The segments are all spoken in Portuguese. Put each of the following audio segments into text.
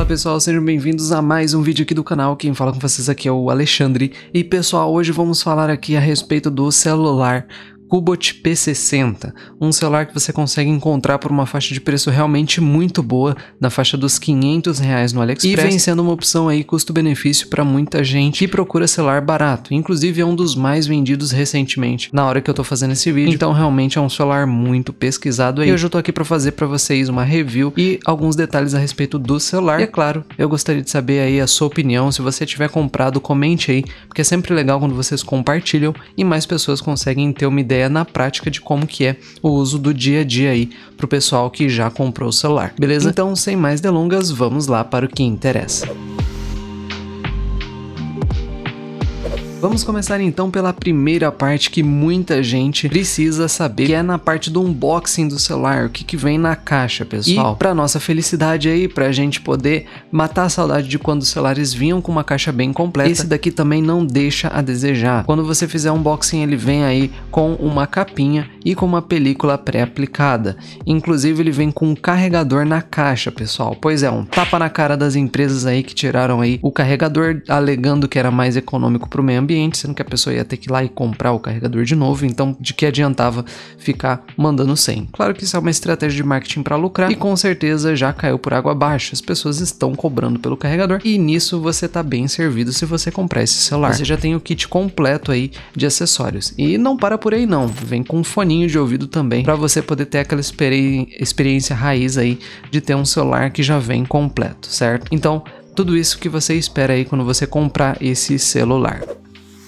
Fala pessoal, sejam bem-vindos a mais um vídeo aqui do canal, quem fala com vocês aqui é o Alexandre. E pessoal, hoje vamos falar aqui a respeito do celular Cubot P60, um celular que você consegue encontrar por uma faixa de preço realmente muito boa, na faixa dos 500 reais no AliExpress, e vem sendo uma opção aí custo-benefício para muita gente que procura celular barato, inclusive é um dos mais vendidos recentemente, na hora que eu tô fazendo esse vídeo, então realmente é um celular muito pesquisado aí. E hoje eu tô aqui para fazer para vocês uma review e alguns detalhes a respeito do celular. E é claro, eu gostaria de saber aí a sua opinião, se você tiver comprado, comente aí, porque é sempre legal quando vocês compartilham e mais pessoas conseguem ter uma ideia ideia na prática de como que é o uso do dia a dia aí pro pessoal que já comprou o celular. Beleza? Então, sem mais delongas, vamos lá para o que interessa. Vamos começar então pela primeira parte que muita gente precisa saber, que é na parte do unboxing do celular, o que, que vem na caixa, pessoal. E para nossa felicidade aí, para a gente poder matar a saudade de quando os celulares vinham com uma caixa bem completa, esse daqui também não deixa a desejar. Quando você fizer um unboxing, ele vem aí com uma capinha e com uma película pré-aplicada. Inclusive, ele vem com um carregador na caixa, pessoal. Pois é, um tapa na cara das empresas aí que tiraram aí o carregador, alegando que era mais econômico para o meio ambiente, sendo que a pessoa ia ter que ir lá e comprar o carregador de novo. Então, de que adiantava ficar mandando sem? Claro que isso é uma estratégia de marketing para lucrar e com certeza já caiu por água abaixo. As pessoas estão cobrando pelo carregador e nisso você tá bem servido se você comprar esse celular. Você já tem o kit completo aí de acessórios. E não para por aí não, vem com fone foninho de ouvido também, para você poder ter aquela experi experiência raiz aí de ter um celular que já vem completo, certo? Então, tudo isso que você espera aí quando você comprar esse celular.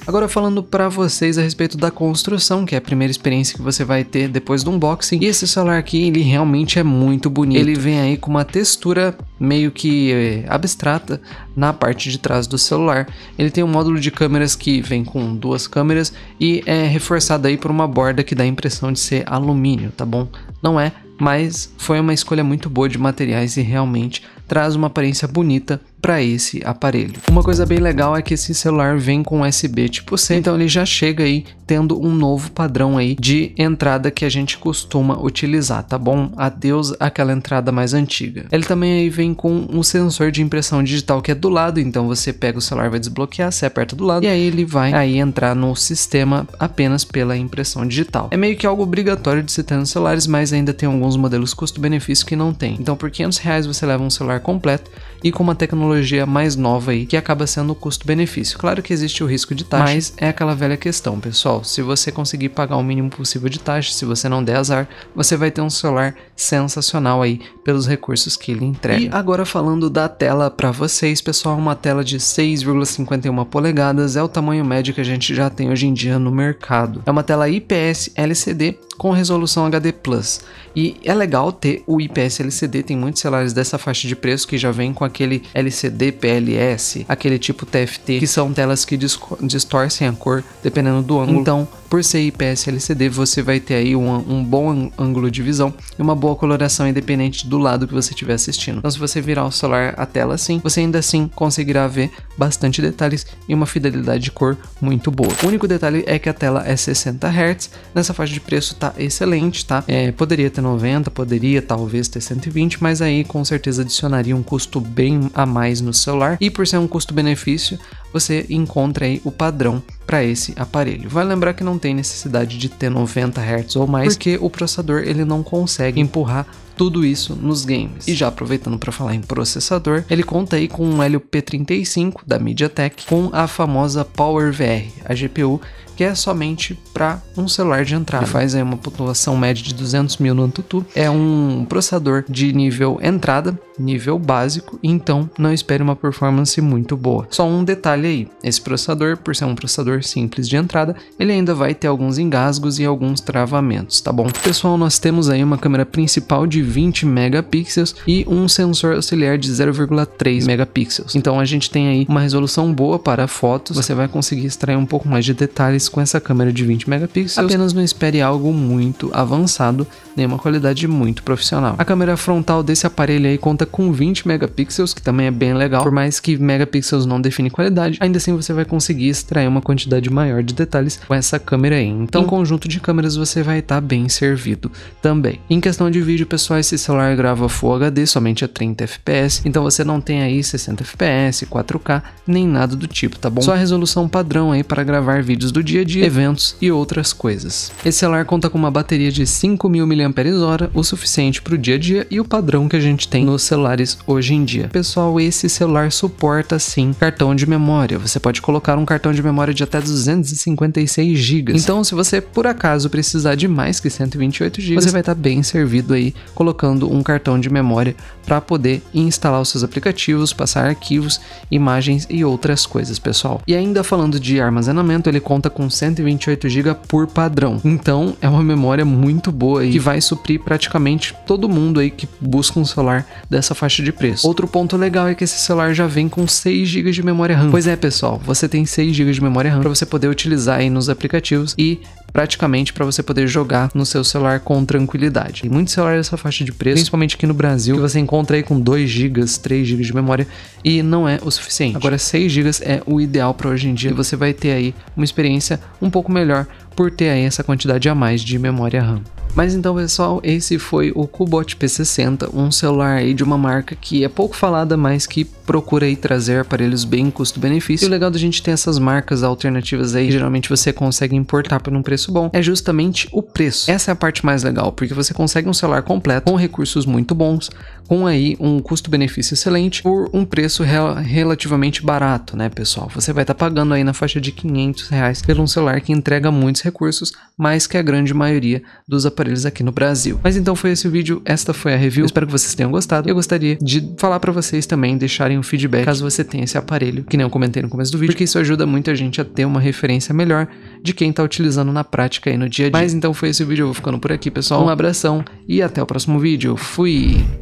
Agora falando para vocês a respeito da construção, que é a primeira experiência que você vai ter depois do unboxing. E esse celular aqui, ele realmente é muito bonito. Ele vem aí com uma textura meio que eh, abstrata na parte de trás do celular. Ele tem um módulo de câmeras que vem com duas câmeras e é reforçado aí por uma borda que dá a impressão de ser alumínio, tá bom? Não é, mas foi uma escolha muito boa de materiais e realmente traz uma aparência bonita para esse aparelho. Uma coisa bem legal é que esse celular vem com USB tipo C, então ele já chega aí tendo um novo padrão aí de entrada que a gente costuma utilizar, tá bom? Adeus aquela entrada mais antiga. Ele também aí vem com um sensor de impressão digital que é do lado, então você pega o celular, vai desbloquear, você aperta do lado e aí ele vai aí entrar no sistema apenas pela impressão digital. É meio que algo obrigatório de se ter nos celulares, mas ainda tem alguns modelos custo-benefício que não tem. Então por 500 reais você leva um celular completo e com uma tecnologia tecnologia mais nova aí, que acaba sendo o custo-benefício. Claro que existe o risco de taxa, mas é aquela velha questão, pessoal. Se você conseguir pagar o mínimo possível de taxa, se você não der azar, você vai ter um celular sensacional aí pelos recursos que ele entrega. E agora falando da tela para vocês, pessoal, uma tela de 6,51 polegadas é o tamanho médio que a gente já tem hoje em dia no mercado. É uma tela IPS LCD com resolução HD Plus. E é legal ter o IPS LCD, tem muitos celulares dessa faixa de preço que já vem com aquele LCD PLS, aquele tipo TFT, que são telas que distorcem a cor dependendo do ângulo. Uhum. Então, por ser IPS LCD, você vai ter aí um, um bom ângulo de visão e uma boa coloração independente do lado que você estiver assistindo. Então, se você virar o celular a tela assim, você ainda assim conseguirá ver bastante detalhes e uma fidelidade de cor muito boa. O único detalhe é que a tela é 60 Hz, nessa faixa de preço está excelente, tá? É, poderia ter 90, poderia talvez ter 120, mas aí com certeza adicionaria um custo bem a mais no celular. E por ser um custo-benefício, você encontra aí o padrão para esse aparelho. Vai lembrar que não tem necessidade de ter 90 Hz ou mais, porque o processador ele não consegue empurrar tudo isso nos games. E já aproveitando para falar em processador, ele conta aí com um Helio P35 da MediaTek com a famosa PowerVR, a GPU que é somente para um celular de entrada. Ele faz aí uma pontuação média de 200 mil no Antutu. É um processador de nível entrada, nível básico, então não espere uma performance muito boa. Só um detalhe detalhe aí, esse processador, por ser um processador simples de entrada, ele ainda vai ter alguns engasgos e alguns travamentos, tá bom? Pessoal, nós temos aí uma câmera principal de 20 megapixels e um sensor auxiliar de 0,3 megapixels. Então a gente tem aí uma resolução boa para fotos, você vai conseguir extrair um pouco mais de detalhes com essa câmera de 20 megapixels, apenas não espere algo muito avançado, nem uma qualidade muito profissional. A câmera frontal desse aparelho aí conta com 20 megapixels, que também é bem legal, por mais que megapixels não define qualidade, qualidade, ainda assim você vai conseguir extrair uma quantidade maior de detalhes com essa câmera aí. Então, em conjunto de câmeras, você vai estar tá bem servido também. Em questão de vídeo, pessoal, esse celular grava Full HD somente a 30 FPS, então você não tem aí 60 FPS, 4K, nem nada do tipo, tá bom? Só a resolução padrão aí para gravar vídeos do dia a dia, eventos e outras coisas. Esse celular conta com uma bateria de 5.000 mAh, o suficiente para o dia a dia e o padrão que a gente tem nos celulares hoje em dia. Pessoal, esse celular suporta sim cartão de memória memória. Você pode colocar um cartão de memória de até 256 GB. Então, se você por acaso precisar de mais que 128 GB, você vai estar tá bem servido aí colocando um cartão de memória para poder instalar os seus aplicativos, passar arquivos, imagens e outras coisas, pessoal. E ainda falando de armazenamento, ele conta com 128 GB por padrão. Então, é uma memória muito boa e que vai suprir praticamente todo mundo aí que busca um celular dessa faixa de preço. Outro ponto legal é que esse celular já vem com 6 GB de memória RAM, pois é é, pessoal, você tem 6 GB de memória RAM para você poder utilizar aí nos aplicativos e praticamente para você poder jogar no seu celular com tranquilidade. Tem muitos celulares dessa é faixa de preço, principalmente aqui no Brasil, que você encontra aí com 2 GB, 3 GB de memória e não é o suficiente. Agora 6 GB é o ideal para hoje em dia e você vai ter aí uma experiência um pouco melhor por ter aí essa quantidade a mais de memória RAM. Mas então, pessoal, esse foi o Cubot P60, um celular aí de uma marca que é pouco falada, mas que procura aí trazer aparelhos bem custo-benefício. E o legal da gente ter essas marcas alternativas aí, geralmente você consegue importar por um preço bom, é justamente o preço. Essa é a parte mais legal, porque você consegue um celular completo com recursos muito bons, com aí um custo-benefício excelente por um preço relativamente barato, né, pessoal? Você vai estar tá pagando aí na faixa de 500 reais pelo um celular que entrega muitos recursos, mais que a grande maioria dos aparelhos aqui no Brasil. Mas então foi esse o vídeo, esta foi a review. Eu espero que vocês tenham gostado. Eu gostaria de falar para vocês também, deixarem um feedback caso você tenha esse aparelho, que nem eu comentei no começo do vídeo, porque isso ajuda muita gente a ter uma referência melhor de quem está utilizando na prática aí no dia a dia. Mas então foi esse o vídeo, eu vou ficando por aqui, pessoal. Um abração e até o próximo vídeo. Fui!